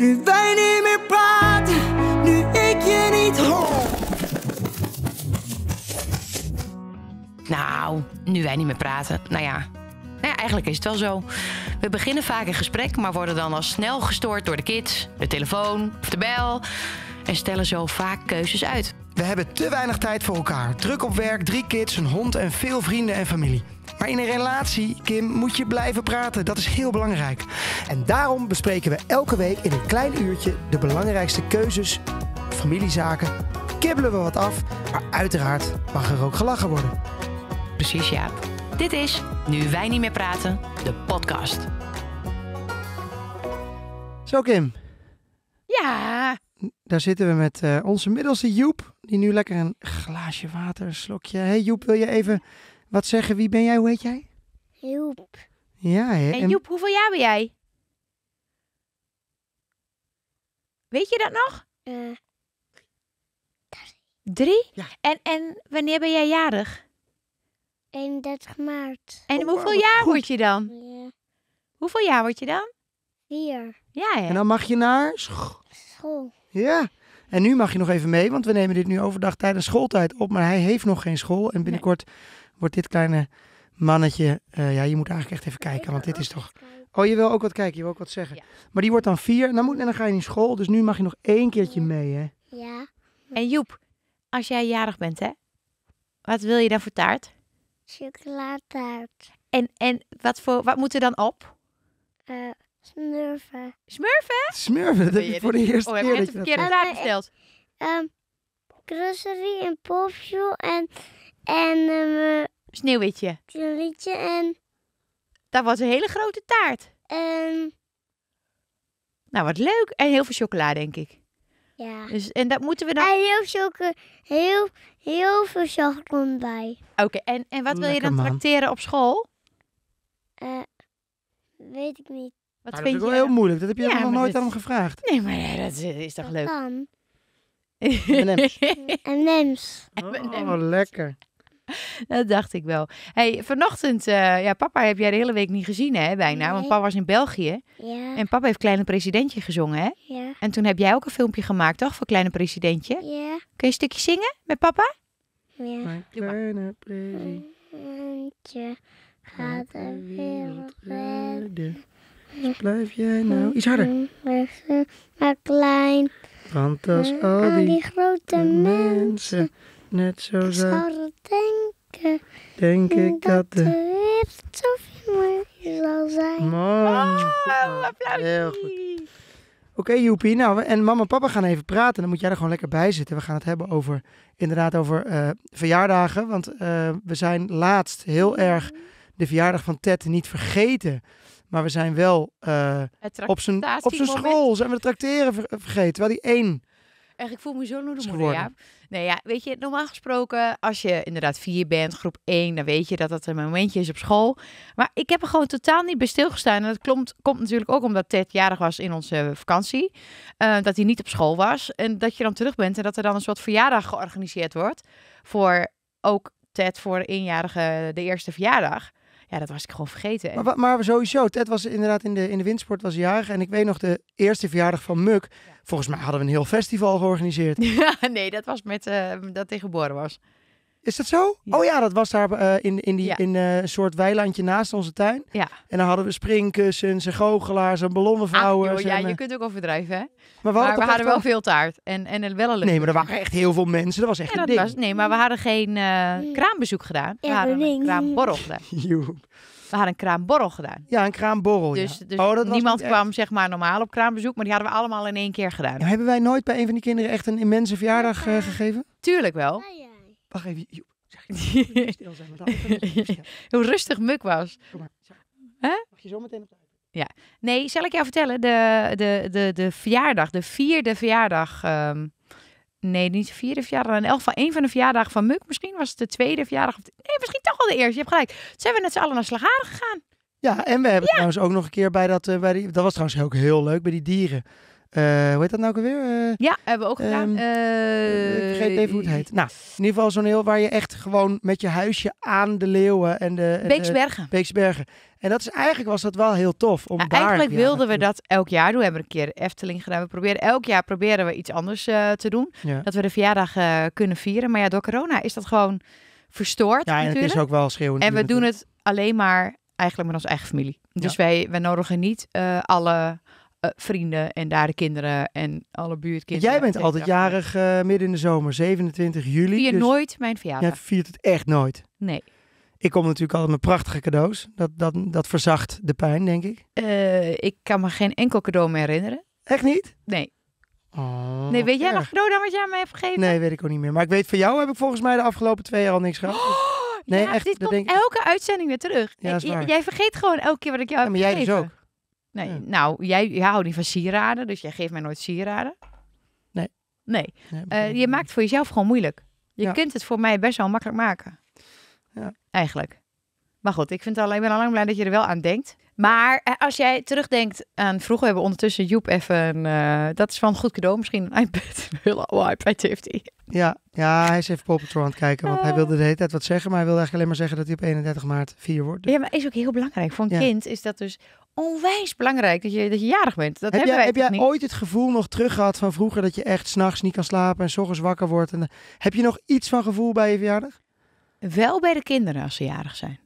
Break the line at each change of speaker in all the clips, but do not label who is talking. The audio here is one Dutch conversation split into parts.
Nu wij niet meer praten,
nu ik je niet hoor. Nou, nu wij niet meer praten. Nou ja. nou ja, eigenlijk is het wel zo. We beginnen vaak een gesprek, maar worden dan al snel gestoord door de kids, de telefoon of de bel. En stellen zo vaak keuzes uit.
We hebben te weinig tijd voor elkaar. Druk op werk, drie kids, een hond en veel vrienden en familie. Maar in een relatie, Kim, moet je blijven praten. Dat is heel belangrijk. En daarom bespreken we elke week in een klein uurtje de belangrijkste keuzes, familiezaken. Kibbelen we wat af, maar uiteraard mag er ook gelachen worden.
Precies, Jaap. Dit is Nu Wij Niet Meer Praten, de podcast. Zo, Kim. Ja.
Daar zitten we met eh, onze middelste Joep, die nu lekker een glaasje water, slokje. Hey Joep, wil je even wat zeggen, wie ben jij? Hoe heet jij? Joep. Ja, hè? En Joep,
hoeveel jaar ben jij? Weet je dat nog? Uh, eh. drie. Drie? Ja. En, en wanneer ben jij jarig? 31 maart. En oh, hoeveel jaar goed. word je dan? Ja. Hoeveel jaar word je dan? Vier. Ja, ja. En
dan mag je naar
school.
Ja. En nu mag je nog even mee, want we nemen dit nu overdag tijdens schooltijd op. Maar hij heeft nog geen school. En binnenkort wordt dit kleine mannetje. Eh, ja, je moet eigenlijk echt even kijken, want dit is toch. Oh, je wil ook wat kijken, je wil ook wat zeggen. Ja. Maar die wordt dan vier en dan, moet, en dan ga je in school. Dus nu mag je nog één keertje mee,
hè? Ja. En Joep, als jij jarig bent, hè? Wat wil je dan voor taart?
Chocolataart.
En, en wat, voor, wat moet er dan op?
Uh, Smurfen.
Smurfen? Smurfen, dat oh, oh, heb je voor de eerste keer. Oh, heb je het verkeerde vraag eh, eh, gesteld? Um, Grocery en Popshow en... En... Ehm, eh, Sneeuwwitje. Sneeuwwitje en... Dat was een hele grote taart. En... Ehm. Nou, wat leuk. En heel veel chocola, denk ik. Ja. Dus, en dat moeten we dan... En heel, veel, heel, heel veel chocolade bij. Oké, en, en wat wil je dan tracteren op school? Eh, weet ik niet. Wat vind dat is wel heel moeilijk. Dat heb je ja, nog nooit aan hem gevraagd. Nee, maar dat eh, is, toch dat leuk? Kan. M&M's. M&M's. Oh, lekker. Dat dacht ik wel. Hey, vanochtend, eh, ja, papa heb jij de hele week niet gezien, hè, bijna. Nee. Want papa was in België. Ja. En papa heeft Kleine Presidentje gezongen, hè? Ja. En toen heb jij ook een filmpje gemaakt, toch, voor Kleine Presidentje? Ja. Kun je een stukje zingen met papa?
Ja. Mijn kleine presidentje gaat de wereld redden. Dus blijf jij nou iets harder. Maar
klein.
Want als al die, die grote mensen net zo zouden denken, denk ik dat het wereld zo mooi zal zijn. Mooi. Oh, heel goed. Oké okay, Joepie, nou en mama en papa gaan even praten. Dan moet jij er gewoon lekker bij zitten. We gaan het hebben over, inderdaad over eh, verjaardagen. Want eh, we zijn laatst heel erg mhm de verjaardag van Ted niet vergeten. Maar we zijn wel uh, op zijn school zijn we de tracteren vergeten. Terwijl die één
Echt, ik voel me zo nodig geworden. Nee, ja, weet je, normaal gesproken, als je inderdaad vier bent, groep één, dan weet je dat dat een momentje is op school. Maar ik heb er gewoon totaal niet bij stilgestaan. En dat klopt, komt natuurlijk ook omdat Ted jarig was in onze vakantie. Eh, dat hij niet op school was. En dat je dan terug bent en dat er dan een soort verjaardag georganiseerd wordt. Voor ook Ted voor de eenjarige, de eerste verjaardag. Ja, dat was ik gewoon vergeten. Maar,
maar sowieso, Ted was inderdaad in de, in de windsport was jarig. En ik weet nog de eerste verjaardag van Muk. Volgens mij hadden we een heel festival georganiseerd.
Ja, nee, dat was met eh, dat hij geboren was.
Is dat zo? Oh ja, dat was daar eh, in, in, die, in eh, een soort weilandje naast onze tuin. Ja. En dan hadden we springkussens een goochelaars een ballonnenvrouwen. Ah, ja, je eh, kunt
ook overdrijven, hè? Maar we, hadden wel veel taart en, en wel een Nee, maar er waren echt
heel veel mensen. Dat was echt een ding. Was,
nee, maar we hadden geen kraambezoek gedaan. We hadden een kraamborrel gedaan. We hadden een kraamborrel gedaan. Ja, een kraamborrel. Dus, dus oh, dat niemand kwam zeg maar normaal op kraambezoek, maar die hadden we allemaal in één keer gedaan. Nou, hebben wij nooit bij een van die kinderen echt een immense verjaardag gegeven? Tuurlijk wel. Ah, Wacht nou Hoe rustig Muk was. Mag je zo meteen op de ja. Nee, zal ik jou vertellen? De, de, de, de verjaardag, de vierde verjaardag. Ehm, nee, niet de vierde verjaardag. In elk geval één van de verjaardagen van Muk. Misschien was het de tweede verjaardag. Of nee, misschien toch wel de eerste. Je hebt gelijk. Toen zijn we net z'n allen naar Slagaren gegaan.
Ja, en we hebben trouwens ook nog een keer bij dat... Uh, bij die, dat was trouwens ook heel leuk, bij die dieren. Eh, hoe heet dat nou ook weer? Eh, ja, hebben we ook gedaan. Um, ik vergeet even hoe het heet. Nou, in ieder geval zo'n heel waar je echt gewoon met je huisje aan de leeuwen en de... Beeksbergen. De Beeksbergen. En dat is, eigenlijk was dat wel heel tof. Om
nou, daar eigenlijk wilden we dat elk jaar doen. We hebben een keer Efteling gedaan. We proberen, elk jaar proberen we iets anders te doen. Dat we de verjaardag kunnen vieren. Maar ja, door corona is dat gewoon verstoord Ja, en het is ook wel schreeuwend. En we doen het alleen maar eigenlijk met onze eigen familie. Dus wij, wij nodigen niet alle eh, vrienden en daar de kinderen en alle buurtkinderen. Jij bent altijd jarig
eh, midden in de zomer, 27 juli. Vier dus nooit mijn verjaardag. Jij viert het echt nooit. Nee. Ik kom natuurlijk altijd met prachtige cadeaus. Dat, dat, dat verzacht de pijn, denk ik.
Eh, ik kan me geen enkel cadeau meer herinneren. Echt niet? Nee.
Oh, nee, weet jij nog
cadeau dan wat jij me hebt gegeven? Nee,
weet ik ook niet meer. Maar ik weet van jou heb ik volgens mij de afgelopen twee jaar al niks gehad. Oh,
nee, ja, echt, dit komt elke uitzending weer terug. Ja, jij, jij vergeet gewoon elke keer wat ik jou heb gegeven. Maar jij dus ook. Nee, Nou, jij, jij houdt niet van sieraden, dus jij geeft mij nooit sieraden. Nee. Nee. Eh, je maakt voor jezelf gewoon moeilijk. Je kunt het voor mij best wel makkelijk maken. Ja. Eigenlijk. Maar goed, ik, vind al, ik ben al lang blij dat je er wel aan denkt. Maar eh, als jij terugdenkt aan vroeger, hebben we ondertussen Joep even. Uh, dat is van een goed cadeau, misschien een iPad. Een hele iPad heeft
Ja, ja, hij is even Paw Patrol aan het kijken. Want hij wilde de hele tijd wat zeggen. Maar hij wilde eigenlijk alleen maar zeggen dat hij op 31 maart 4 wordt.
Ja, maar is ook heel belangrijk. Voor een kind is dat dus onwijs belangrijk dat je, dat je jarig bent. Dat heb jij, heb ooit
het gevoel nog terug gehad van vroeger dat je echt s'nachts niet kan slapen en s wakker wordt? En, eh, heb je nog iets van gevoel bij je verjaardag? Wel bij de kinderen als ze jarig zijn.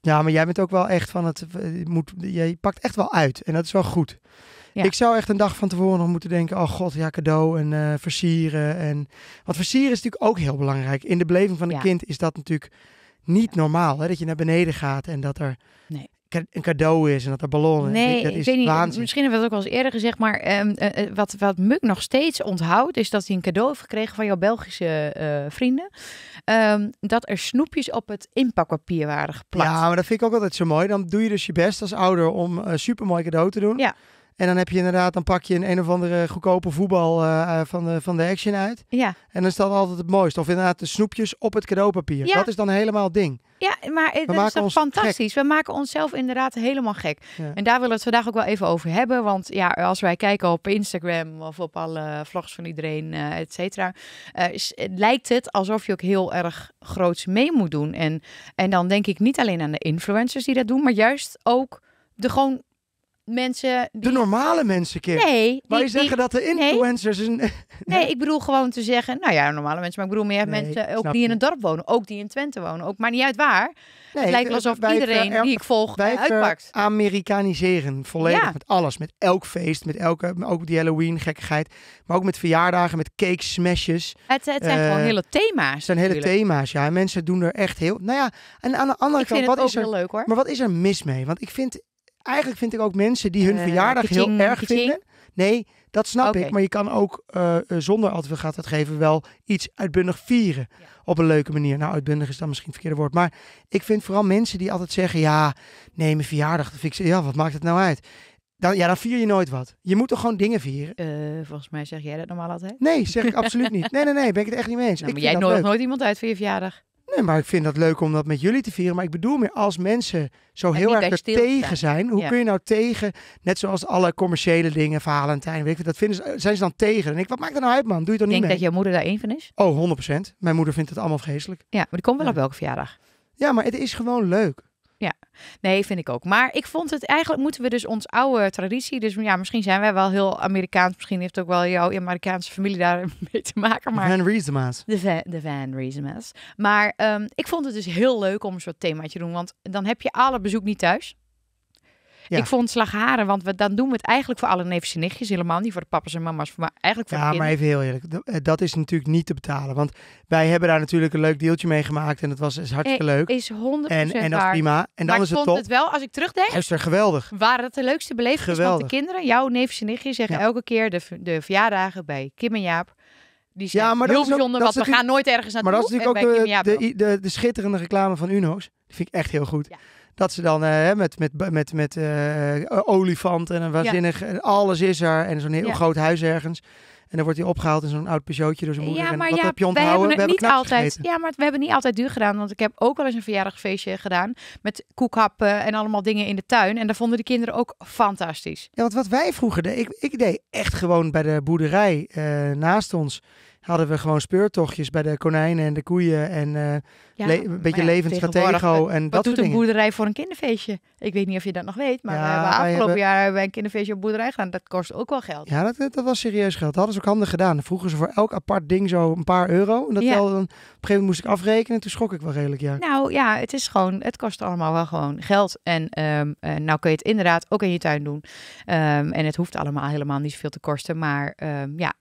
Ja, maar jij bent ook wel echt van het. Eh, moet, je pakt echt wel uit en dat is wel goed. Ik zou echt een dag van tevoren nog moeten denken: oh god, ja, cadeau en eh, versieren. En... Want versieren is natuurlijk ook heel belangrijk. In de beleving van een kind is dat natuurlijk niet normaal. Hè? Dat je naar beneden gaat en dat er nee een cadeau is en dat er ballonnen nee, ik weet is niet,
Misschien hebben we het ook al eens eerder gezegd, maar ehm, eh, eh, wat, wat Muk nog steeds onthoudt, is dat hij een cadeau heeft gekregen van jouw Belgische eh, vrienden. Ehm, dat er snoepjes op het inpakpapier waren geplakt.
Ja, maar dat vind ik ook altijd zo mooi. Dan doe je dus je best als ouder om een supermooi cadeau te doen. Ja. En dan heb je inderdaad, dan pak je een een of andere goedkope voetbal eh, eh, van, de, van de action uit. Ja. En dan is dat altijd het mooiste. Of inderdaad de snoepjes op het cadeaupapier. Dat is dan helemaal
ding. Ja, maar we is fantastisch. We maken onszelf inderdaad helemaal gek. En daar willen we het vandaag ook wel even over hebben. Want ja, als wij kijken op Instagram of op alle vlogs van iedereen, uh, et cetera. lijkt het alsof je ook heel erg groots mee moet doen. En, en dan denk ik niet alleen aan de influencers die dat doen, maar juist ook de gewoon mensen. De normale mensen, keer. Nee. Maar je zeggen dat de influencers. Nee. Een... nee. nee, ik bedoel gewoon te zeggen. Nou ja, normale mensen. Maar ik bedoel meer mensen. Ook die in het dorp wonen. Ook die in Twente wonen. Ook maar niet uit waar. Nee, het lijkt eh, alsof iedereen die ik volg wij, uitpakt. Amerikaniseren.
Volledig. Met alles. Met elk feest. Met elke. Ook die Halloween-gekkigheid. Maar ook met verjaardagen. Met cake smashes. Het, het zijn gewoon eh, hele thema's. Het zijn hele thema's. Ja, mensen doen er echt heel. Nou ja. En aan de andere kant. wat is er, leuk hoor. Maar wat is er mis mee? Want ik vind eigenlijk vind ik ook mensen die hun eh, verjaardag heel erg vinden. Nee, dat snap ik. Maar je kan ook eh, eh, zonder gaat het geven wel iets uitbundig vieren. Op een leuke manier. Nou, uitbundig is dan misschien het verkeerde woord. Maar ik vind vooral mensen die altijd zeggen: ja, nee, mijn verjaardag. Dat vind ja, wat maakt het nou uit? Dan, ja, dan vier je nooit wat. Je moet toch gewoon dingen vieren?
volgens mij zeg jij dat normaal altijd.
Nee, zeg ik absoluut niet. Nee, nee, nee, ben ik het echt niet mee eens. Nou, maar jij nodigt nooit
iemand uit voor je verjaardag
maar ik vind dat leuk om dat met jullie te vieren. Maar ik bedoel meer, als mensen zo heel erg tegen zijn, hoe kun je nou tegen, net zoals alle commerciële dingen, Valentijn, weet ik, dat vinden ze, zijn ze dan tegen. En ik, wat maakt dat nou uit, man? Doe je toch niet Denk dat jouw
moeder daar één van is?
Oh, 100%. Mijn moeder vindt het allemaal vreselijk. Ja, maar die komt wel op welke verjaardag.
Ja, maar het is gewoon leuk. Ja, nee, vind ik ook. Maar ik vond het eigenlijk moeten we dus ons oude traditie. Dus ja, misschien zijn wij wel heel Amerikaans. Misschien heeft ook wel jouw Amerikaanse familie daar mee te maken. Maar Van Riesema's. De, de Van Reasema's. Maar ehm, ik vond het dus heel leuk om een soort themaatje te doen. Want dan heb je alle bezoek niet thuis. Ik vond slagharen, want we, dan doen we het eigenlijk voor alle neefjes en nichtjes. Helemaal niet voor de papa's en mama's, maar eigenlijk voor Ja, maar even
heel eerlijk. Eh, dat is natuurlijk niet te betalen. Want wij hebben daar natuurlijk een leuk deeltje mee gemaakt. En dat was is hartstikke e leuk. Is
100% en, en dat is prima. En dan is het top. vond het wel, als ik terugdenk... er geweldig. Waren dat de leukste belevingen? van de kinderen, jouw neefjes en nichtjes, zeggen elke keer de, de verjaardagen bij Kim en Jaap. Die zijn ja, maar heel bijzonder, want we gaan nooit ergens naartoe. Maar dat is natuurlijk ook de,
de, de, de schitterende reclame van Uno's. Die vind ik echt heel goed. Ja dat ze dan eh, met, met, met, met eh, eh, olifanten en een waanzinnig... alles is er en zo'n heel groot huis ergens. En dan wordt hij opgehaald in zo'n oud Peugeotje door zijn moeder. Ja, maar en wat heb je onthouden? We hebben, het hebben niet altijd. Ja,
maar we hebben niet altijd duur gedaan. Want ik heb ook wel eens een verjaardagfeestje gedaan. Met koekhappen en allemaal dingen in de tuin. En daar vonden de kinderen ook fantastisch.
Ja, want wat wij vroeger deden. Ik, ik deed echt gewoon bij de boerderij naast ons hadden we gewoon speurtochtjes bij de konijnen en de koeien en eh, ja, een nou beetje ja, levend stratego. Eh, en wat dat doet een
boerderij voor een kinderfeestje? Ik weet niet of je dat nog weet, maar ja, eh, we afgelopen jaar hebben wij een kinderfeestje op boerderij gaan, Dat kost ook wel geld.
Ja, dat, dat was serieus geld. Dat hadden ze ook handig gedaan. vroegen ze voor elk apart ding zo een paar euro. En dat telde dan, op een gegeven moment moest ik afrekenen. Toen schrok ik wel redelijk, ja.
Nou ja, het is gewoon, het kost allemaal wel gewoon geld. En um, nou kun je het inderdaad ook in je tuin doen. Ehm, en het hoeft allemaal helemaal niet zoveel te kosten. Maar ehm, ja,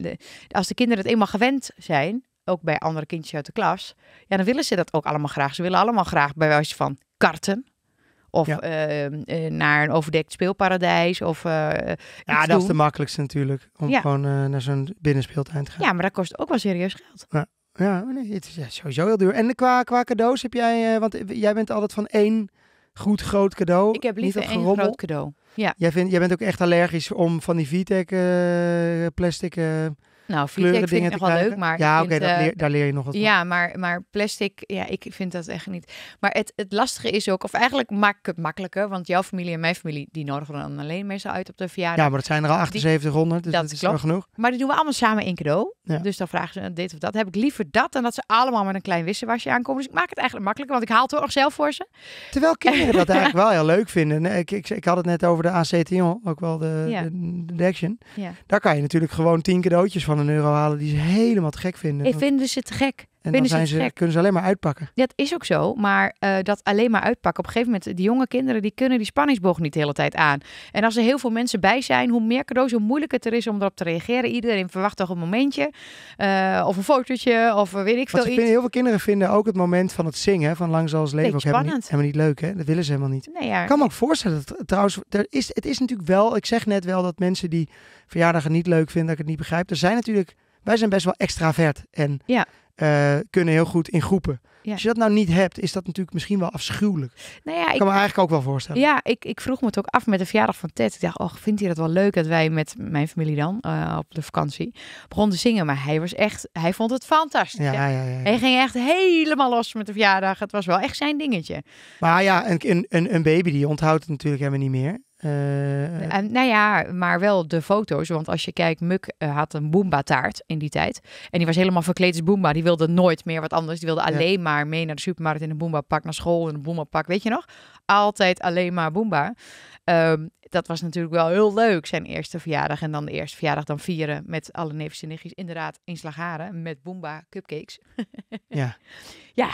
als de kinderen het eenmaal gewend zijn, ook bij andere kindjes uit de klas, ja, dan willen ze dat ook allemaal graag. Ze willen allemaal graag bij wijze van karten. Of ehm, eh, naar een overdekt speelparadijs. Of, eh, ja, dat is de
makkelijkste natuurlijk. Om gewoon eh, naar zo'n binnenspeeltuin te gaan. Ja, maar
dat kost ook wel serieus geld. Ja, ja nee, het is
sowieso heel duur. En qua, qua cadeaus heb jij... want jij bent altijd van één goed groot cadeau. Ik heb liever één groot cadeau. Ja. Jij, vindt, jij bent ook echt allergisch om van die VTEC plastic nou, kleuren dingen vind ik nog wel leuk, maar ja, oké, eh, daar leer je nog wat. Ja,
maar, maar plastic, ja, ik vind dat echt niet. Maar het, het lastige is ook, of eigenlijk maak ik het makkelijker, want jouw familie en mijn familie die nodigen dan alleen meestal uit op de verjaardag. Ja, maar dat
zijn er al 7800, dus dat, is wel genoeg.
Maar die doen we allemaal samen één cadeau. Dus dan vragen ze dit of dat. Heb ik liever dat dan dat ze allemaal met een klein wisselwasje aankomen. Dus ik maak het eigenlijk makkelijker, want ik haal het toch zelf voor ze. Terwijl kinderen dat eigenlijk
wel heel leuk vinden. Nee, ik, ik, ik, had het net over de ACTION, ook wel de, de, action. Ja. Daar kan je natuurlijk gewoon tien cadeautjes van van een euro halen die ze helemaal te gek vinden.
Ik vind ze het te gek. En Vinden dan ze, kunnen ze alleen maar uitpakken. Dat is ook zo, maar eh, dat alleen maar uitpakken. Op een gegeven moment, die jonge kinderen die kunnen die spanningsboog niet de hele tijd aan. En als er heel veel mensen bij zijn, hoe meer cadeaus, hoe moeilijker het er is om erop te reageren. Iedereen verwacht toch een momentje eh, of een fotootje of eh, weet ik veel iets. heel
veel kinderen vinden ook het moment van het zingen, van langs zal leven ook helemaal niet, helemaal niet, leuk. Hè? Dat willen ze helemaal niet. Nee,
ja. Ik kan me ook voorstellen, dat, trouwens, er is, het is
natuurlijk wel, ik zeg net wel dat mensen die verjaardagen niet leuk vinden, dat ik het niet begrijp. Er zijn natuurlijk, wij zijn best wel extravert en... Ja uh, kunnen heel goed in groepen. Als je dat nou niet hebt, is dat natuurlijk misschien wel afschuwelijk. Nou ja, ik kan me eigenlijk ook wel voorstellen. Ja,
ik, ik vroeg me het ook af met de verjaardag van Ted. Ik dacht, oh, vindt hij dat wel leuk dat wij met mijn familie dan eh, op de vakantie begonnen te zingen? Maar hij was echt, hij vond het fantastisch. ja, ja, ja, Hij ging echt helemaal los met de verjaardag. Het was wel echt zijn dingetje.
Maar ja, een, een, een baby die onthoudt het natuurlijk helemaal niet meer. Uh,
nou ja, maar wel de foto's. Want als je kijkt, Muk eh, had een Boomba-taart in die tijd. En die was helemaal verkleed als Boomba. Die wilde nooit meer wat anders. Die wilde alleen maar mee naar de supermarkt in een Boomba-pak. Naar school in een Boomba-pak. Weet je nog? Altijd alleen maar Boomba. Ehm, dat was natuurlijk wel heel leuk, zijn eerste verjaardag. En dan de eerste verjaardag dan vieren met alle neefjes en nichtjes. Inderdaad, in Slagharen met Boomba-cupcakes. ja. Ja,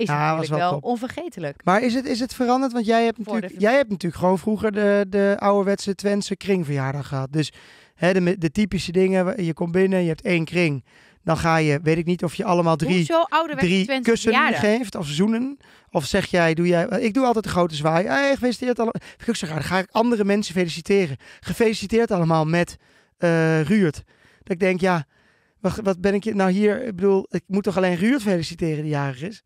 is ja, was wel, onvergetelijk.
Maar is het, is het veranderd? Want jij hebt, natuurlijk, jij hebt natuurlijk gewoon vroeger de, de ouderwetse Twentse kringverjaardag gehad. Dus hè, de, de typische dingen, je komt binnen, je hebt één kring dan ga je, weet ik niet of je allemaal drie, drie kussen geeft of zoenen. Of zeg jij, doe jij, ik doe altijd de grote zwaai. Hey, gefeliciteerd allemaal. ik Dan ga ik andere mensen feliciteren. Gefeliciteerd allemaal met uh, Ruurt. Dat ik denk, ja, wat,
wat ben ik nou hier? Ik bedoel, ik
moet toch alleen Ruurt feliciteren die jarig is?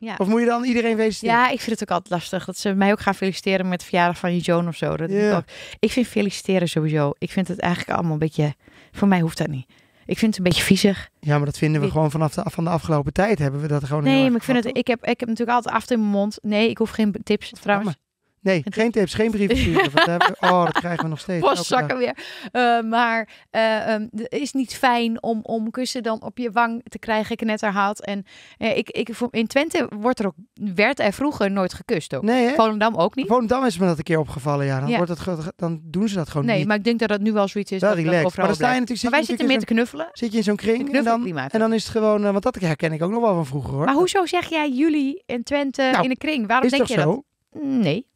Ja. Of moet je dan
iedereen feliciteren? Ja, ik vind het ook altijd lastig. Dat ze mij ook gaan feliciteren met de verjaardag van je zoon of zo. Dat ik, ook. ik vind feliciteren sowieso. Ik vind het eigenlijk allemaal een beetje... Voor mij hoeft dat niet. Ik vind het een beetje viezig. Ja, maar dat vinden we gewoon vanaf de, van de afgelopen tijd hebben we dat gewoon. Nee, maar ik vind het. Ik heb, ik heb natuurlijk altijd af in mijn mond. Nee, ik hoef geen tips. trouwens, Nee, geen tapes, geen brieven sturen.
oh, dat krijgen we nog steeds. Postzakken weer.
Eh, maar het eh, ehm, is niet fijn om, om kussen dan op je wang te krijgen ik En uh, ik, ik, in Twente wordt er ook, werd er vroeger nooit gekust ook. Nee,
Volendam ook niet. Volendam is me dat een keer opgevallen, ja. Dan, Wordt het, dan doen ze dat gewoon nee, niet. Nee, maar
ik denk dat dat nu wel zoiets is. dat relaxed. maar dan sta je natuurlijk, maar wij zitten meer te knuffelen.
Zit je in zo'n kring en dan, en dan is het gewoon... want dat herken ik ook nog wel van vroeger, hoor. Maar
hoezo zeg jij jullie in Twente nou, in een kring? Waarom denk je zo?
dat? Nee.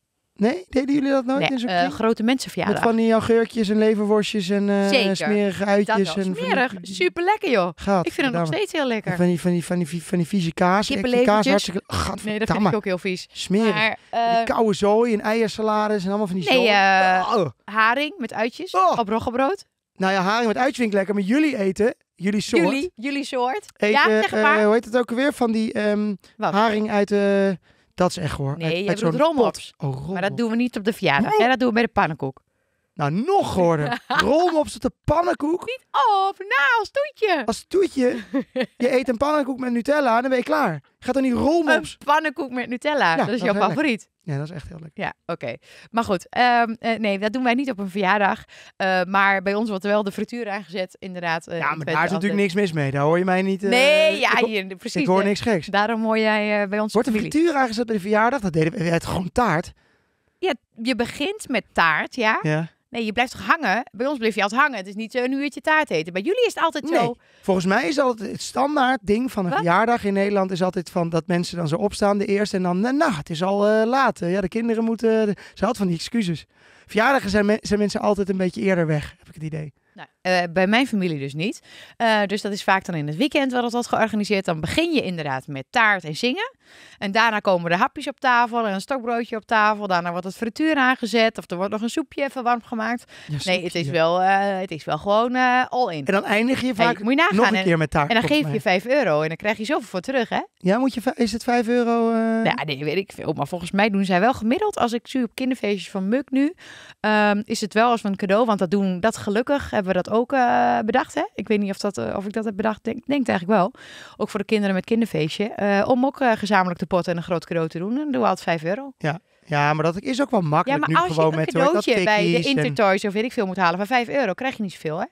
Nee, deden jullie dat nooit? Nee, uh, grote mensenverjaardag. Met van die augurkjes en leverworstjes en uh, smerige uitjes. En Smerig,
die... super lekker
joh. ik vind het nog steeds heel lekker. van die, van die, van die, van die vieze kaas. Kaas hartstikke... Oh, nee, dat vind ik ook
heel vies. Smerig. Maar, die eh,
koude zooi en eiersalades en allemaal van die nee, oh. haring met uitjes oh. op roggebrood. Nou ja, haring met uitjes vind ik lekker, maar jullie eten... Jullie soort. Jullie,
jullie soort. Eten, ja, zeg maar. hoe heet het ook alweer? Van die ehm, haring uit de dat is echt hoor. Nee, je uit oh, Maar dat doen we niet op de verjaardag. En Dat doen we met de pannenkoek. Nou, nog Gordon. Rolmops op de pannenkoek. Niet op, nou, als toetje.
Als toetje. Je eet een pannenkoek met Nutella en dan ben je klaar. Gaat dan niet rolmops.
Een pannenkoek met Nutella, dat is jouw favoriet. Ja, dat is echt heel leuk. Ja, oké. Maar goed, ehm, eh, nee, dat doen wij niet op een verjaardag. Eh, maar bij ons wordt wel de frituur aangezet, inderdaad. Eh, ja, maar daar is natuurlijk niks
mis mee. Daar hoor je mij niet... nee, ja, hier,
precies. Ik hoor niks geks. Daarom hoor jij bij ons Wordt de frituur
aangezet bij de verjaardag? Dat deden wij het gewoon taart.
Ja, je begint met taart, ja. Ja. Nee, je blijft toch hangen? Bij ons blijf je altijd hangen. Het is niet zo een uurtje taart eten. Bij jullie is het altijd zo.
Volgens mij is altijd het standaard ding van een verjaardag in Nederland... is altijd van dat mensen dan zo opstaan de eerste en dan... Nou, nou het is al uh, laat. Ja, de kinderen moeten... Eh, Ze had van die excuses. Verjaardagen zijn, zijn mensen altijd een beetje eerder weg, heb ik het idee.
Nou, eh, bij mijn familie dus niet. Eh, dus dat is vaak dan in het weekend wel dat wat georganiseerd. Dan begin je inderdaad met taart en zingen. En daarna komen de hapjes op tafel en een stokbroodje op tafel. Daarna wordt het frituur aangezet of er wordt nog een soepje even warm gemaakt. nee, het is, wel, eh, het is wel gewoon all in. En dan eindig je vaak nagaan. nog een keer met taart. En dan geef je 5 euro en dan krijg je zoveel voor terug, hè? Ja, moet je, is het 5 euro? Ja, nee, weet ik veel. Maar volgens mij doen zij wel gemiddeld. Als ik zie op kinderfeestjes van Muk nu, ehm, is het wel als een cadeau. Want dat doen dat gelukkig hebben we dat ook eh, bedacht. Hè? Ik weet niet of, dat, eh, of ik dat heb bedacht. Denk, denk eigenlijk wel. Ook voor de kinderen met kinderfeestje. Eh, om ook gezamenlijk de pot en een groot cadeau te doen. Dan doen we altijd 5 euro.
Ja. Ja, maar dat is ook wel makkelijk. Ja, maar nu als gewoon je een met, bij de Intertoys
en... of weet ik veel moet halen van 5 euro, krijg je niet zoveel, hè?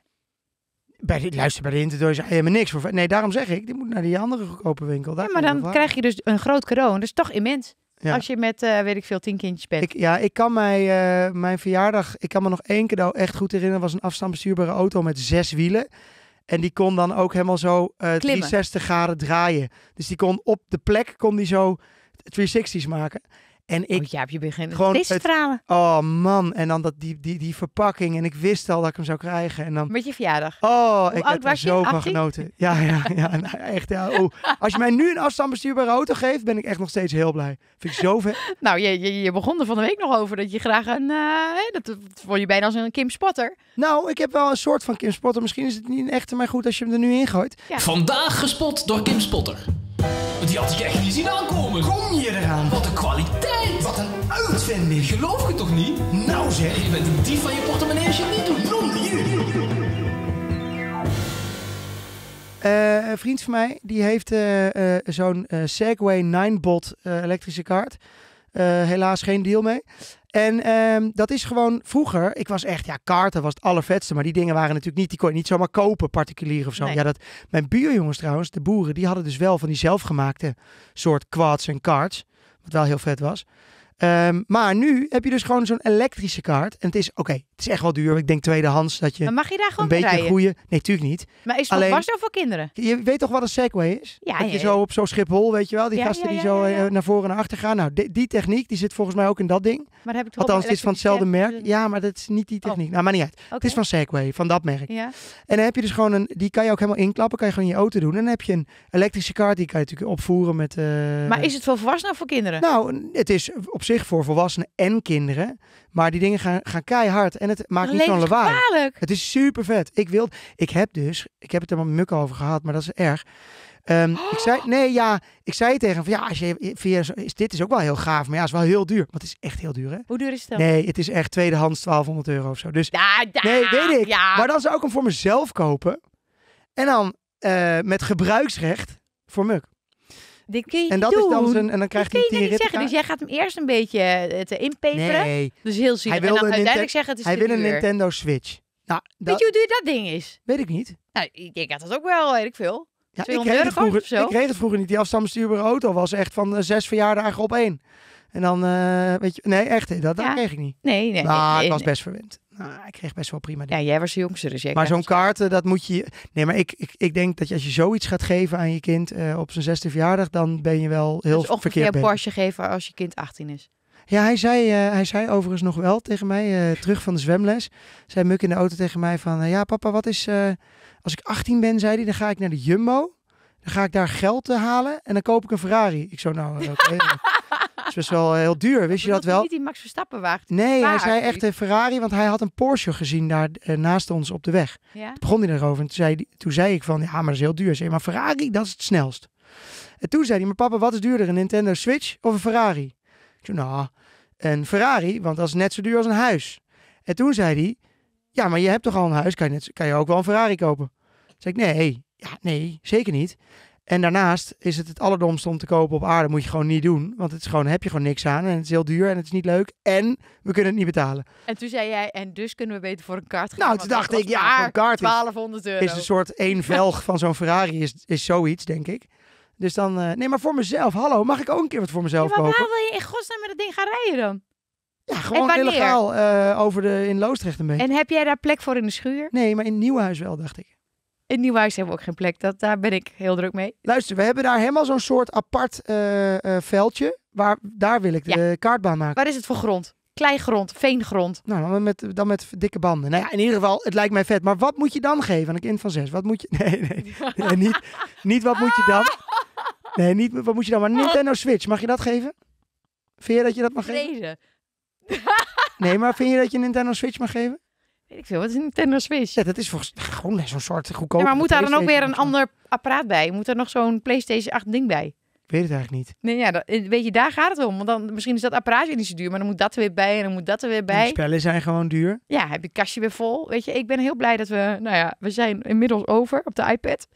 Bij de, luister, bij de Intertoys je helemaal niks. Voor, nee, daarom zeg ik, die moet naar die andere goedkope winkel. Daar ja, maar dan krijg
je dus een groot cadeau. En dat is toch immens. Als je met, eh, weet ik veel, tien kindjes bent. Ik,
ja, ik kan mij, eh, mijn verjaardag, ik kan me nog één keer echt goed herinneren. was een afstandsbestuurbare auto met zes wielen. En die kon dan ook helemaal zo 360 eh, graden draaien. Dus die kon op de plek, kon die zo 360's maken.
En ik. Oh, ja, je begint gewoon
oh man, en dan dat, die, die, die verpakking. En ik wist al dat ik hem zou krijgen. En dan,
Met je verjaardag. Oh, ik heb er zo van genoten.
Ja, ja, ja. Nou,
echt, ja. Oh.
Als je mij nu een afstandsbestuurbare auto geeft, ben ik echt nog steeds heel blij. Vind ik vet?
nou, je, je, je, begon er van de week nog over dat je graag een. Uh, dat word je bijna als een Kim Spotter. Nou, ik heb wel een soort van Kim
Spotter. Misschien is het niet echt, maar goed als je hem er nu ingooit. Vandaag gespot door Kim Spotter. Die had ik echt niet zien aankomen. Kom je eraan? Wat een kwaliteit! Wat een uitvinding! Geloof ik het toch niet? Nou zeg, je bent een dief van je portemonnee als je het niet doet. Non uh, eh, een vriend van mij die heeft eh, eh, zo'n Segway 9-bot elektrische kaart. helaas geen deal mee. En ehm, dat is gewoon vroeger. Ik was echt, ja, kaarten was het allervetste. Maar die dingen waren natuurlijk niet, die kon je niet zomaar kopen, particulier of zo. Ja, dat, mijn buurjongens trouwens, de boeren, die hadden dus wel van die zelfgemaakte soort quads en cards. Wat wel heel vet was. Ehm, maar nu heb je dus gewoon zo'n elektrische kaart. En het is, oké, is echt wel duur. Ik denk tweedehands dat je maar mag je daar gewoon een beetje een Nee, natuurlijk niet. Maar is het Alleen, voor kinderen? Je weet toch wat een segway is? Ja, dat je zo op zo'n Schiphol, weet je wel, die gasten die zo eh, naar voren en naar achter gaan. Nou, die, die techniek die zit volgens mij ook in dat ding.
Maar heb ik Althans, het is van hetzelfde merk.
Ja, maar dat is niet die techniek. Oh. Nou, maar niet uit. Het is van Segway, van dat merk. Ja. En dan heb je dus gewoon een, die kan je ook helemaal inklappen, kan je gewoon in je auto doen. En dan heb je een elektrische kaart, die kan je natuurlijk opvoeren met... Eh, maar is het
voor volwassenen of voor kinderen? Nou,
het is op zich voor volwassenen en kinderen. Maar die dingen gaan, gaan keihard en het maakt niet zo'n lawaai. Het is super vet. Ik, wil, ik heb dus, ik heb het er met Muk over gehad, maar dat is erg. Ehm, ik zei, oh. nee, ja, ik zei tegen hem van, ja, als je, via, is, dit is ook wel heel gaaf, maar ja, het is wel heel duur. Want het is echt heel duur, hè?
Hoe duur is het dan? Nee, het
is echt tweedehands 1200 euro of zo. Dus, nee, weet ik. Maar dan zou ik hem voor mezelf kopen. En dan eh, met gebruiksrecht voor Muk.
Dit kun je en dat doen. is dan zijn, en dan krijgt hij die zeggen. Dus jij gaat hem eerst een beetje eh, te inpeperen. Nee. Dus heel ziek. Hij wil en dan uiteindelijk zeggen het is Hij wil een Nintendo
Switch. Nou, Weet je hoe
duur dat ding is? Weet ik niet. Nou, ik denk dat dat ook wel, weet ik veel. Ja, ik kreeg, het vroeger, ik kreeg
het vroeger niet. Die afstandsbestuurbare auto was echt van eh, zes verjaardagen op één. En dan, uh, weet je, nee, echt, dat, ja. kreeg ik niet. Nee, nee. Maar nee, ik was best verwend. Nou, ik kreeg best wel prima
Ja, jij was de jongste, dus Maar zo'n
kaarten dat moet je... Nee, maar ik, ik, ik denk dat je, als je zoiets gaat geven aan je kind eh, op zijn zesde verjaardag, dan ben je wel heel dus verkeerd een pasje
geven als je kind 18 is.
Ja, hij zei, eh, hij zei overigens nog wel tegen mij, eh, terug van de zwemles, zei Muk in de auto tegen mij van, ja papa, wat is, als ik 18 ben, zei hij, dan ga ik naar de Jumbo, dan ga ik daar geld halen en dan koop ik een Ferrari. Ik zo, nou, oké. is was wel eh, heel duur, wist je dat wel? Niet die Max
Verstappen waagt. Nee, hij zei echt een
Ferrari, want hij had een Porsche gezien daar eh, naast ons op de weg. Ja? Toen begon hij erover en toen zei, toen zei ik van, ja, maar dat is heel duur. Zei, maar Ferrari, dat is het snelst. En toen zei hij, maar papa, wat is duurder, een Nintendo Switch of een Ferrari? Toen, nou, een Ferrari, want dat is net zo duur als een huis. En toen zei hij, ja, maar je hebt toch al een huis, kan je, net, kan je ook wel een Ferrari kopen? Toen zei ik, nee, ja, nee, zeker niet. En daarnaast is het het allerdomste om te kopen op aarde. Moet je gewoon niet doen. Want het is gewoon, heb je gewoon niks aan. En het is heel duur en het is niet leuk. En we kunnen het niet betalen.
En toen zei jij, en dus kunnen we beter voor een kaart gaan. Nou, toen dacht ik, ja, een kaart 1200 euro. is een soort één velg
van zo'n Ferrari. Is, is zoiets, denk ik. Dus dan, eh, nee, maar voor mezelf. Hallo, mag ik ook een keer wat voor mezelf maar kopen? waar
wil je in godsnaam met dat ding gaan rijden dan? Ja, gewoon illegaal
eh, over de, in Loosdrecht een beetje. En heb jij daar plek voor in de schuur? Nee, maar in Nieuwhuis wel, dacht ik. In huis hebben we ook geen plek.
Dat, daar ben ik heel druk mee.
Luister, we hebben daar helemaal zo'n soort apart eh, eh, veldje. Waar, daar wil ik de ja. kaartbaan maken. Waar is het voor grond?
Kleigrond, veengrond. Nou, dan met, dan
met dikke banden. Nou ja, in ieder geval, het lijkt mij vet. Maar wat moet je dan geven aan een kind van zes? Wat moet je... Nee, nee. niet, niet wat moet je dan... Nee, niet wat moet je dan... Maar Nintendo Switch, mag je dat geven? Vind je dat je dat mag geven? Deze. Nee, maar vind je dat je Nintendo Switch mag geven? Weet ik veel, wat is een Nintendo Switch? Ja, dat is volgens gewoon zo'n soort goedkoop. maar moet daar dan ook weer een ander
apparaat bij? Moet er nog zo'n PlayStation 8 ding bij?
Ik weet het eigenlijk niet.
Nee, ja, dat, eh, weet je, daar gaat het om. Want dan, misschien is dat apparaatje niet zo duur, maar dan moet dat er weer bij en dan moet dat er weer bij. De
spellen zijn gewoon duur.
Ja, heb je kastje weer vol. Weet je, ik ben heel blij dat we, nou ja, we zijn inmiddels over op de iPad.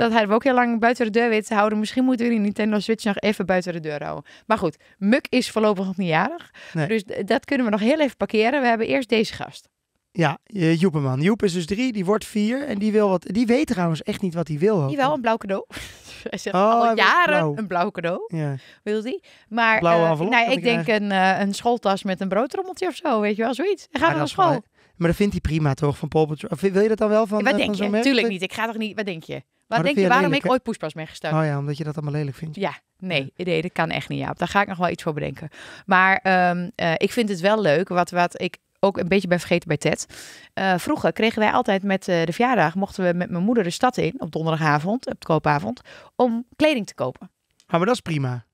Dat hadden we ook heel lang buiten de deur weten te houden. Misschien moeten we die Nintendo Switch nog even buiten de deur houden. Maar goed, Muk is voorlopig nog niet jarig. Dus dat kunnen we nog heel even parkeren. We hebben eerst deze gast.
Ja, eh, Joepeman. Joep is dus drie, die wordt vier en die wil wat. Die weet trouwens echt niet wat hij wil. Die
wel oh. een blauw cadeau. hij zegt oh, al jaren een blauw cadeau. Ja. Wil hij? Maar Blauwe eh, nee, ik, denk een, eh, een schooltas met een broodtrommeltje of zo, weet je wel, zoiets. Hij gaat ja, naar school.
maar dat vindt hij prima toch van popeltje. wil je dat dan wel van? wat denk van je? Tuurlijk niet.
Ik ga toch niet. Wat denk je? Wat denk je, waarom ik ooit poespas ben gestuurd? Oh ja,
omdat je dat allemaal lelijk vindt.
Ja, nee, nee dat kan echt niet, ja Daar ga ik nog wel iets voor bedenken. Maar ehm, ik vind het wel leuk. Wat, wat ik ook een beetje bij vergeten bij Ted. Eh, vroeger kregen wij altijd met eh, de verjaardag, mochten we met mijn moeder de stad in op donderdagavond, op de koopavond, om kleding te kopen. Ah, maar dat is prima.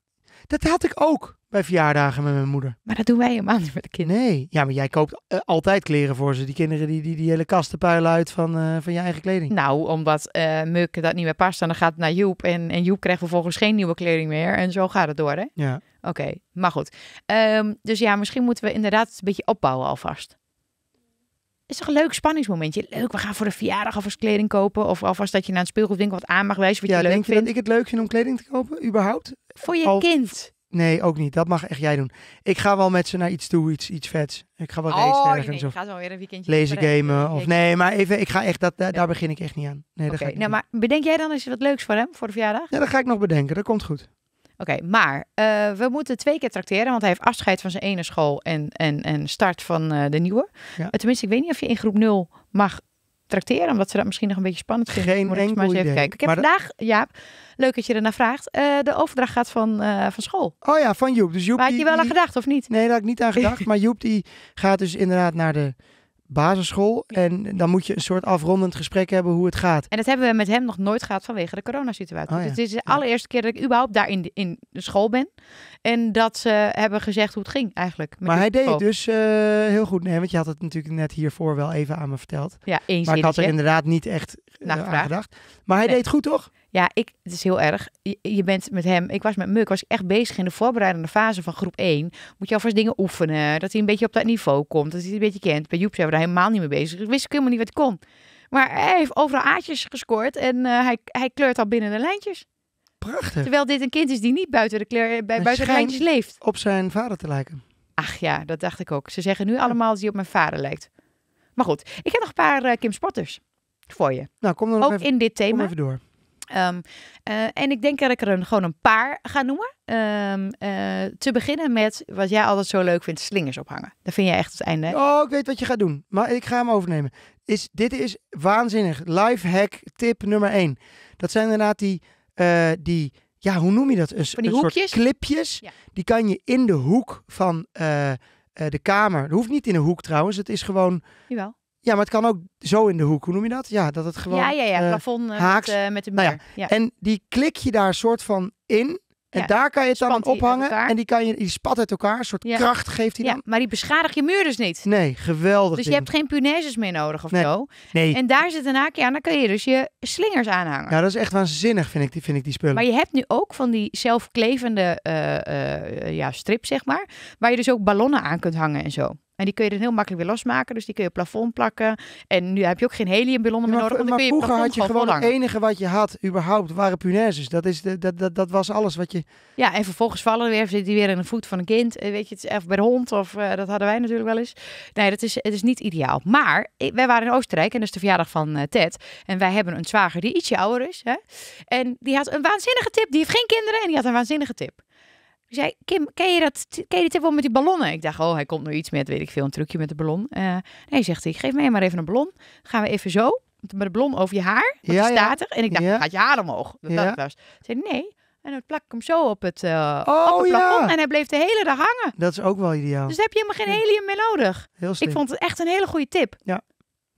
Dat had ik ook.
Bij verjaardagen met mijn moeder. Maar dat doen wij helemaal niet met de kinderen. Nee, ja, maar jij koopt eh, altijd kleren voor ze. Die kinderen die, die, die hele kasten puilen uit van, eh, van je eigen kleding.
Nou, omdat uh, Muk dat niet meer past dan gaat het naar Joep. En, en Joep krijgt vervolgens geen nieuwe kleding meer. En zo gaat het door, hè? Ja. Oké, maar goed. Ehm, dus ja, misschien moeten we inderdaad een beetje opbouwen alvast. Is toch een leuk spanningsmomentje? Leuk, we gaan voor de verjaardag alvast kleding kopen. Of alvast dat je naar een speelgoedwinkel wat aan mag wijzen wat ja, je leuk denk vindt. je dat ik het leuk vind om kleding te kopen, überhaupt? Voor je kind.
Nee, ook niet. Dat mag echt jij doen. Ik ga wel met ze naar iets toe, iets, iets vets. Ik ga wel oh, racen ergens. Nee, ik ga zo weer een weekendje lezen gamen. Of nee, maar even, ik ga echt dat, daar, begin ik echt niet aan. Nee, okay. ga ik nou, maar
bedenk jij dan eens wat leuks voor hem voor de verjaardag? Ja, dat ga ik nog bedenken. Dat komt goed. Oké, maar eh, we moeten twee keer tracteren, want hij heeft afscheid van zijn ene school en, en, en start van eh, de nieuwe. Ja. Uh, tenminste, ik weet niet of je in groep 0 mag tracteren, omdat ze dat misschien nog een beetje spannend vinden. Geen Moet enkel maar eens even idee. kijken. Ik heb vandaag, Jaap, leuk dat je ernaar vraagt, eh, de overdracht gaat van, eh, van school. Oh ja, van Joep.
Dus Joep had je wel aan gedacht, of niet? Nee, daar had ik niet aan gedacht. maar Joep die gaat dus inderdaad naar de basisschool. En dan moet je een soort afrondend gesprek hebben hoe het gaat.
En dat hebben we met hem nog nooit gehad vanwege de coronasituatie. Oh, dus het is de allereerste keer dat ik überhaupt daar in de, in de school ben. En dat ze hebben gezegd hoe het ging eigenlijk. Maar hij deed
dus eh, heel goed. Nee, want je had het natuurlijk net hiervoor wel even aan me verteld.
Ja, Maar ik had er inderdaad niet echt uh, aan gedacht. Maar hij deed goed toch? Ja, ik, het is heel erg. Je, bent met hem, ik was met Muk, was ik echt bezig in de voorbereidende fase van groep 1. Moet je alvast dingen oefenen, dat hij een beetje op dat niveau komt, dat hij het een beetje kent. Bij Joep zijn we daar helemaal niet mee bezig. Dus ik wist ik helemaal niet wat hij kon. Maar hij heeft overal aatjes gescoord en eh, hij, hij kleurt al binnen de lijntjes. Prachtig. Terwijl dit een kind is die niet buiten de, kleur, bij, buiten de lijntjes leeft. op zijn vader te lijken. Ach ja, dat dacht ik ook. Ze zeggen nu allemaal dat hij op mijn vader lijkt. Maar goed, ik heb nog een paar eh, Kim Spotters voor je. Nou, kom dan nog Ook even, in dit thema. Kom even door. Ehm, eh, en ik denk dat ik er gewoon een paar ga noemen. Ehm, eh, te beginnen met wat jij altijd zo leuk vindt: slingers ophangen. Dat vind je echt het einde. Oh, ik weet wat je gaat doen, maar
ik ga hem overnemen. Is, dit is waanzinnig. Life hack tip nummer 1. Dat zijn inderdaad die, eh, die ja, hoe noem je dat? Een, hoekjes? soort clipjes. Die kan je in de hoek van de kamer. Dat hoeft niet in een hoek trouwens. Het is gewoon. Jawel. Ja, maar het kan ook zo in de hoek. Hoe noem je dat? Ja, dat het gewoon. Ja, ja, ja. Eh, plafond uh, haaks. Met, de nou muur. ja. En die klik je daar soort van in. En daar kan je het dan ophangen. En die, kan je,
die spat uit elkaar. Een soort kracht geeft hij dan. Ja, maar die beschadigt je muur dus niet. Nee, geweldig. Dus je hebt geen punaises meer nodig of nee. zo. Nee. En daar zit een haakje aan. Dan kan je dus je slingers aanhangen. Ja, dat is echt
waanzinnig, vind ik, die, vind ik die spullen. Maar je
hebt nu ook van die zelfklevende eh, ja, strip, zeg maar. Waar je dus ook ballonnen aan kunt hangen en zo. En die kun je dan heel makkelijk weer losmaken. Dus die kun je op plafond plakken. En nu heb je ook geen heliumballonnen meer nodig. Maar, maar vroeger had je gewoon het enige wat je had
überhaupt waren punaises. Dat, is dat, dat, dat was alles wat je...
Ja, en vervolgens vallen weer, zit die weer in de voet van een kind. Eh, weet je, het is bij de hond. Of eh, dat hadden wij natuurlijk wel eens. Nee, dat is, het is niet ideaal. Maar eh, wij waren in Oostenrijk. En dat is de verjaardag van Ted. En wij hebben een zwager die ietsje ouder is. Hè? En die had een waanzinnige tip. Die heeft geen kinderen en die had een waanzinnige tip zei, Kim, ken je dat ken je tip wel met die ballonnen? Ik dacht, oh, hij komt nu iets met, weet ik veel, een trucje met de ballon. Uh, nee, zegt hij, geef mij maar even een ballon. Gaan we even zo, met de ballon over je haar, want ja, staat er. En ik dacht, ja. gaat je haar omhoog? Dat, ja. was. zei, nee. En dan plak ik hem zo op het, uh, oh, op het plafond. Ja. En hij bleef de hele dag hangen. Dat is ook wel ideaal. Dus daar heb je helemaal geen helium meer nodig. Heel slim. Ik vond het echt een hele goede tip. Ja.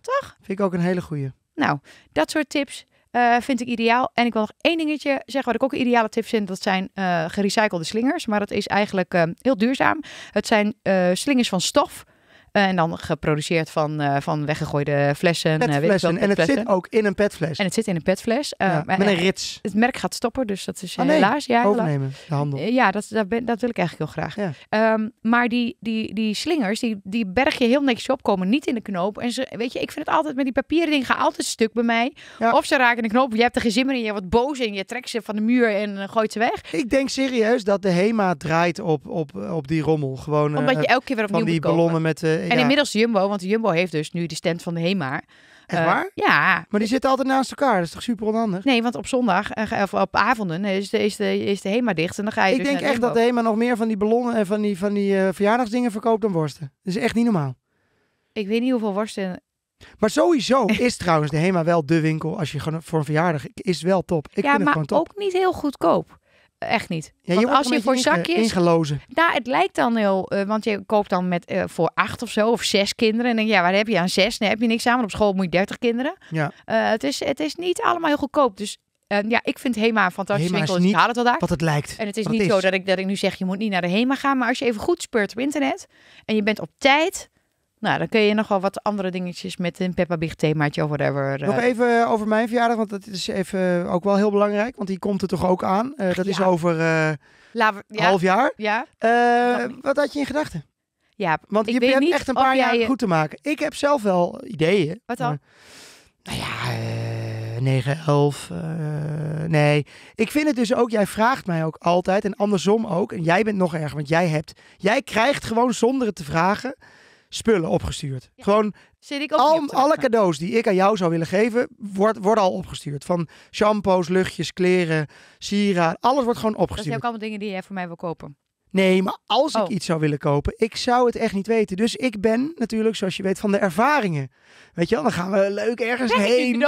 Toch? Vind ik ook een hele goede. Nou, dat soort tips eh, vind ik ideaal. En ik wil nog één dingetje zeggen wat ik ook een ideale tip vind. Dat zijn uh, gerecyclede slingers. Maar dat is eigenlijk eh, heel duurzaam. Het zijn slingers van stof. Eh, en dan geproduceerd van, eh, van weggegooide flessen. Eh, petflessen. en het zit ook in een petfles. En het zit in een petfles. met een rits. Het merk gaat stoppen, dus dat is oh, helaas. Ja, Overnemen, ja, dat, dat, ben, wil ik eigenlijk heel graag. Ehm, maar die, die, die slingers, die, die berg je heel netjes op, komen niet in de knoop. En ze, weet je, ik vind het altijd met die papieren dingen gaan altijd stuk bij mij. Of ze raken de knoop, je hebt er geen in, je wordt boos en je trekt ze van de muur en gooit ze weg. Ik
denk serieus dat de HEMA draait op, op, op die rommel. Gewoon, Omdat je elke keer weer opnieuw Van die ballonnen met eh, en inmiddels
Jumbo, want Jumbo heeft dus nu de stand van de HEMA. Echt eh, waar? ja. Maar die zitten altijd naast elkaar. Dat is toch super onhandig? Nee, want op zondag, eh, of op avonden, is de, is HEMA dicht. En dan ga je Ik dus denk echt dat de HEMA nog meer van die
ballonnen en van die, van die verjaardagsdingen verkoopt dan worsten. Dat is echt niet normaal.
Ik weet niet hoeveel worsten
maar sowieso is trouwens de HEMA wel de winkel. Als je gewoon voor een verjaardag is wel
top. Ik ja, vind maar het gewoon top. ook niet heel goedkoop. Echt niet. Ja, als je voor zakjes. Ingelozen. Nou, het lijkt dan heel. Eh, want je koopt dan met eh, voor acht of zo, of zes kinderen. En denk ja, waar heb je aan zes? Nee, heb je niks aan. Want op school moet je dertig kinderen. Ja. Eh, het, is, het is niet allemaal heel goedkoop. Dus ja, ik vind Hema fantastisch. fantastische winkel. Dus niet. ik het wel daar. Wat het lijkt. En het is niet zo dat ik, dat ik nu zeg, je moet niet naar de Hema gaan. Maar als je even goed speurt op internet en je bent op tijd. Nou, dan kun je nog wel wat andere dingetjes met een Peppa Big themaatje of whatever. Eh, nog
even eh, over mijn verjaardag, want dat is even ook wel heel belangrijk. Want die komt er toch ook aan. Eh, dat is over uh,
half jaar. Ja.
wat had je in gedachten? Ja, want je hebt echt een paar jaar goed te maken.
Ik heb zelf
wel ideeën. Wat dan? nou ja, 9, 11. nee, ik vind het dus ook, jij vraagt mij ook altijd en andersom ook. En jij bent nog erg, want jij hebt, jij krijgt gewoon zonder het te vragen spullen opgestuurd. Gewoon al, alle cadeaus die ik aan jou zou willen geven, worden word al opgestuurd. Van shampoos, luchtjes, kleren, sieraden. Alles wordt gewoon opgestuurd. Dat zijn ook
allemaal dingen die jij voor mij wil kopen.
Nee, maar als ik oh. iets zou willen kopen, ik zou het echt niet weten. Dus ik ben natuurlijk, zoals je weet, van de ervaringen. Weet je wel, dan gaan we leuk ergens heen.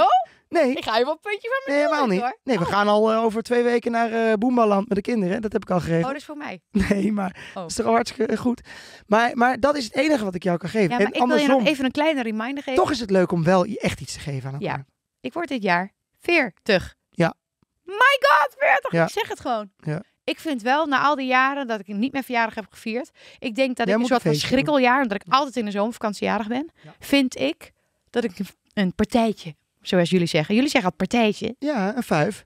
Nee. Ik ga even op een puntje van mijn Nee, helemaal niet. Hoor. Nee, we
oh. gaan al eh, over twee weken naar uh, Boembaland met de kinderen. Dat heb ik al gegeven. Oh, dat is voor mij. Nee, maar oh. dat is toch hartstikke eh, goed. Maar, maar dat is het enige wat ik jou kan geven. Ja, ik andersom, wil je even
een kleine reminder geven. Toch is het
leuk om wel echt iets te geven aan
elkaar. Ja, ik word dit jaar veertig. Ja. My god, veertig. Ja. Ik zeg het gewoon. Ja. Ik vind wel, na al die jaren dat ik niet mijn verjaardag heb gevierd... Ik denk dat ik een soort van schrikkeljaar, omdat ik altijd in de zomervakantie jarig ben... vind ik dat ik een partijtje Zoals jullie zeggen. Jullie zeggen een partijtje. Ja, een vijf.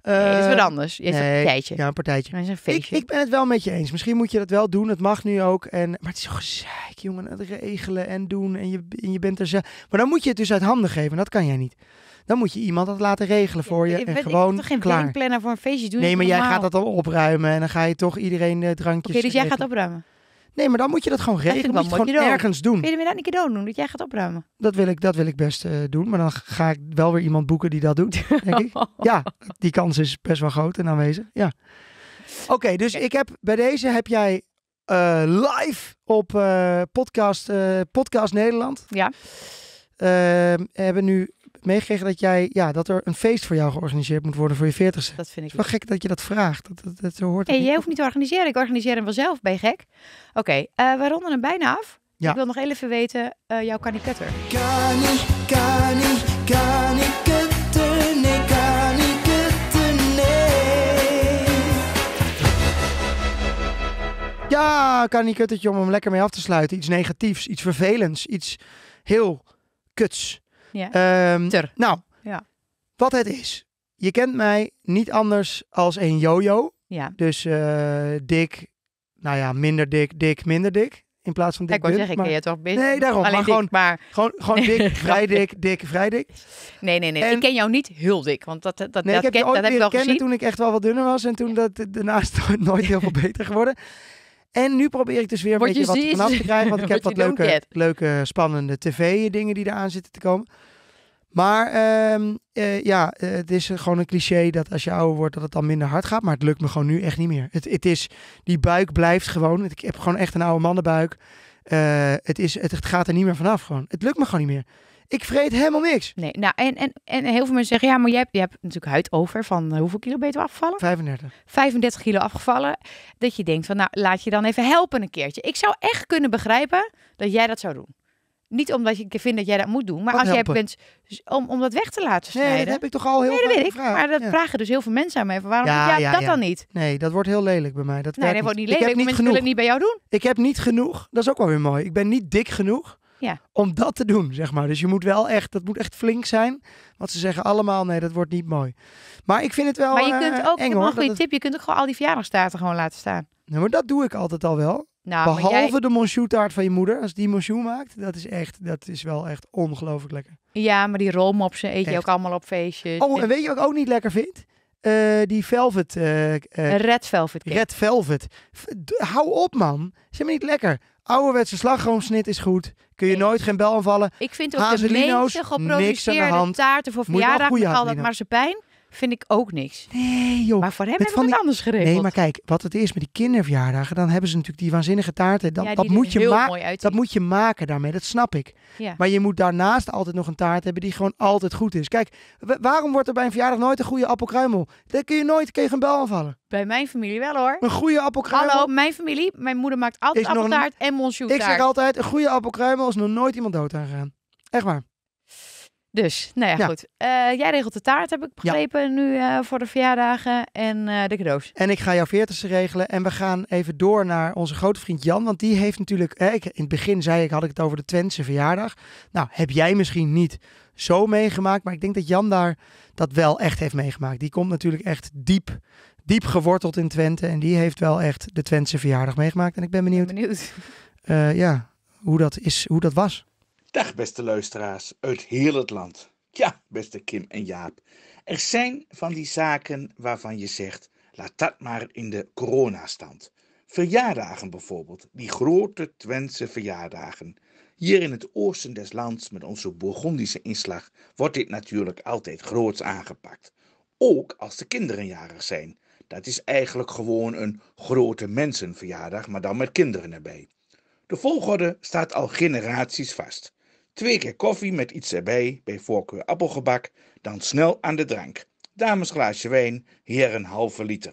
dat is wat eh, anders. Je een partijtje. Ja, een partijtje. een feestje. Ik, ik, ben het wel met je eens. Misschien moet
je dat wel doen. Het mag nu ook. En, maar het is zo gezeik, jongen. Het regelen en doen. En je, en je bent er zelf. Maar dan moet je het dus uit handen geven. Dat kan jij niet. Dan moet je iemand dat laten regelen voor je. en gewoon toch geen klaar.
voor een feestje doen? Nee, maar jij gaat dat
dan opruimen. En dan ga je toch iedereen eh, drankjes... Oké, dus jij gaat opruimen? Nee, maar dan moet je dat gewoon regelen. Dat moet je gewoon ergens doen. Wil
je me dat een keer doen? Dat jij gaat opruimen?
Dat wil ik, dat wil ik best eh, doen. Maar dan ga ik wel weer iemand boeken die dat doet, denk ik. Ja, die kans is best wel groot en aanwezig. Ja. Oké, dus ik heb, bij deze heb jij eh, live op eh, podcast, podcast Nederland. Ja. Ehm, hebben nu meegekregen dat, jij, ja, dat er een feest voor jou georganiseerd moet worden voor je 40ste. Dat vind ik wel gek dat je dat vraagt. Dat, dat, dat, dat hoort hey, jij hoeft
niet te organiseren. Ik organiseer hem wel zelf, ben je gek? Oké, okay, uh, eh, we ronden hem bijna af. Ja. Ik wil nog even weten, uh, jouw kaniketter. Kani, kani, kaniketter, nee,
Ja, om hem lekker mee af te sluiten. Iets negatiefs, iets vervelends, iets heel kuts. Ja. Ehm, Ter. Nou, ja. wat het is. Je kent mij niet anders als een jojo. Ja. Dus eh, dik, nou ja, minder dik, dik, minder dik. In plaats van dik. Ik wou zeggen, ik ken je toch best. Nee, daarom. Alleen maar dik, gewoon, maar... gewoon, gewoon dik, vrij dik,
dik, vrij dik. Nee, nee, nee. Ik ken jou niet heel dik, want dat, dat, nee, dat ik heb ken, je heb wel
toen ik echt wel wat dunner was. En toen ja. dat, daarnaast nooit heel veel beter geworden. En nu probeer ik dus weer een beetje wat vanaf te krijgen. Want ik heb wat leuke, leuke, spannende tv-dingen die eraan zitten te komen. Maar ehm, eh, ja, eh, het is gewoon een cliché dat als je ouder wordt dat het dan minder hard gaat. Maar het lukt me gewoon nu echt niet meer. Het, het is, die buik blijft gewoon. Ik heb gewoon echt een oude mannenbuik. Eh, het, is, het, gaat er niet meer vanaf gewoon. Het lukt me gewoon
niet meer. Ik vreet helemaal niks. Nee, nou, en, en, en heel veel mensen zeggen, ja, maar je hebt, je hebt natuurlijk huid over van hoeveel kilo ben afgevallen? 35. 35 kilo afgevallen. Dat je denkt van, nou, laat je dan even helpen een keertje. Ik zou echt kunnen begrijpen dat jij dat zou doen. Niet omdat ik vind dat jij dat moet doen, maar als jij bent om, om dat weg te laten snijden. Nee, dat heb ik toch al heel nee, dat weet ik. Maar dat vragen dus heel veel mensen aan me. Waarom jij dat dan niet?
Nee, dat wordt heel lelijk bij mij. Dat nee, nou, dat wordt niet lelijk. Ik heb niet genoeg. willen het niet bij jou doen. Ik heb niet genoeg. Dat is ook wel weer mooi. Ik ben niet dik genoeg om dat te doen, zeg maar. Dus je moet wel echt, dat moet echt flink zijn. Want ze zeggen allemaal, nee, dat wordt niet mooi. Maar ik vind het wel Maar je kunt eh, ook, eng, een goede tip,
je kunt ook gewoon al die verjaardagstaten gewoon laten staan. Nee, maar dat doe ik altijd al wel. Nou, Behalve
de monchou-taart van je moeder, als die monchou maakt, dat is echt, dat is wel echt ongelooflijk lekker.
Ja, maar die rolmopsen eet je ook allemaal op feestjes. Oh, en weet je wat ik ook niet lekker vind?
Eh, die velvet. Eh, eh, red velvet. Red velvet. hou op, man. Is helemaal niet lekker. Ouderwetse slagroomsnit is goed. Kun je nooit geen bel aanvallen. Ik vind ook de meeste geproduceerde taarten voor verjaardag altijd, Maar
dat pijn vind ik ook niks. Nee, joh. Maar voor hem hebben we het
anders geregeld. Nee, maar kijk, wat het is met die kinderverjaardagen, dan hebben ze natuurlijk die waanzinnige taarten. Dat, dat, moet, je maken. dat moet je maken daarmee, dat snap ik. Ja. Maar je moet daarnaast altijd nog een taart hebben die gewoon altijd goed is. Kijk, waarom wordt er bij een verjaardag nooit een goede appelkruimel? Daar kun je nooit tegen een bel aanvallen.
Bij mijn familie wel hoor. Een goede appelkruimel. Hallo, mijn familie. Mijn moeder maakt altijd appeltaart en monsieur Ik zeg altijd, een
goede appelkruimel is nog nooit iemand dood aangegaan. Echt waar.
Dus, nou ja, goed. Eh, jij regelt de taart, heb ik begrepen, nu eh,
voor de verjaardagen en uh, eh, de cadeaus. En ik ga jouw veertigste regelen. En we gaan even door naar onze grote vriend Jan. Want die heeft natuurlijk, eh, ik, in het begin zei ik, had ik het over de Twentse verjaardag. Nou, heb jij misschien niet zo meegemaakt. Maar ik denk dat Jan daar dat wel echt heeft meegemaakt. Die komt natuurlijk echt diep, diep geworteld in Twente. En die heeft wel echt de Twentse verjaardag meegemaakt. En ik ben benieuwd. ben benieuwd. ja, hoe dat, is, hoe dat was.
Dag beste luisteraars uit heel het land. Ja, beste Kim en Jaap. Er zijn van die zaken waarvan je zegt, laat dat maar in de coronastand. Verjaardagen bijvoorbeeld, die grote Twentse verjaardagen. Hier in het oosten des lands met onze Bourgondische inslag wordt dit natuurlijk altijd groots aangepakt. Ook als de kinderen jarig zijn. Dat is eigenlijk gewoon een grote mensenverjaardag, maar dan met kinderen erbij. De volgorde staat al generaties vast. Twee keer koffie met iets erbij, bij voorkeur appelgebak, dan snel aan de drank. Dames glaasje wijn, heren halve liter.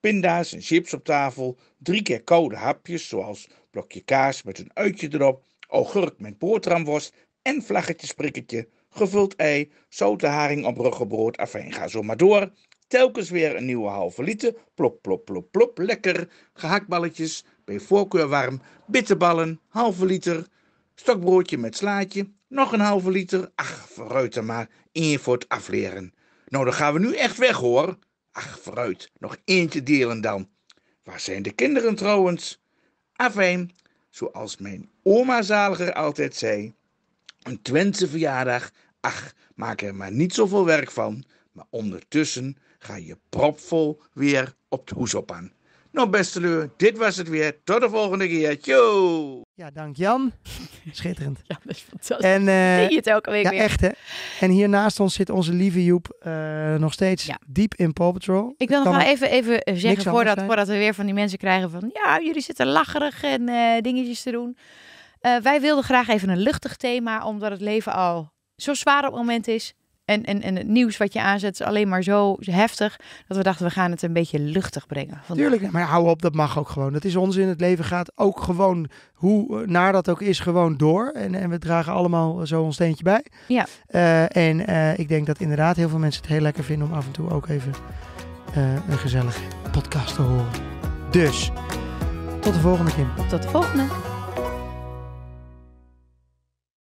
Pinda's en chips op tafel, drie keer koude hapjes zoals blokje kaas met een uitje erop, augurk met boterhamworst en vlaggetjes gevuld ei, zoute haring op ruggenbrood afijn ga zo maar door. Telkens weer een nieuwe halve liter, plop plop plop plop, lekker, gehaktballetjes, bij voorkeur warm, bitterballen, halve liter stokbroodje met slaatje, nog een halve liter. Ach, vooruit er maar, één voor het afleren. Nou, dan gaan we nu echt weg hoor. Ach, vooruit, nog eentje delen dan. Waar zijn de kinderen trouwens? Afijn, zoals mijn oma zaliger altijd zei, een Twentse verjaardag, ach, maak er maar niet zoveel werk van. Maar ondertussen ga je propvol weer op de hoes op aan. Nou, beste Leur, dit was het weer. Tot de volgende keer. Tjo! Ja, dank
Jan. Schitterend. Ja, dat is fantastisch. En, eh, Zie je het elke week ja, echt hè. En hier naast ons zit onze lieve Joep eh, nog steeds diep in Paw Patrol. Ik wil nog wel even, even zeggen, voordat, voordat
we weer van die mensen krijgen van... Ja, jullie zitten lacherig en eh, dingetjes te doen. wij wilden graag even een luchtig thema, omdat het leven al zo zwaar op het moment is en, en, en het nieuws wat je aanzet is alleen maar zo heftig dat we dachten we gaan het een beetje luchtig brengen.
Tuurlijk, maar hou op, dat mag ook gewoon. Dat is ons in het leven gaat ook gewoon, hoe eh, naar dat ook is, gewoon door. En, en we dragen allemaal zo ons steentje bij. Ja. Eh, en eh, ik denk dat inderdaad heel veel mensen het heel lekker vinden om af en toe ook even een gezellige podcast te horen. Dus, tot de volgende keer. Tot de volgende.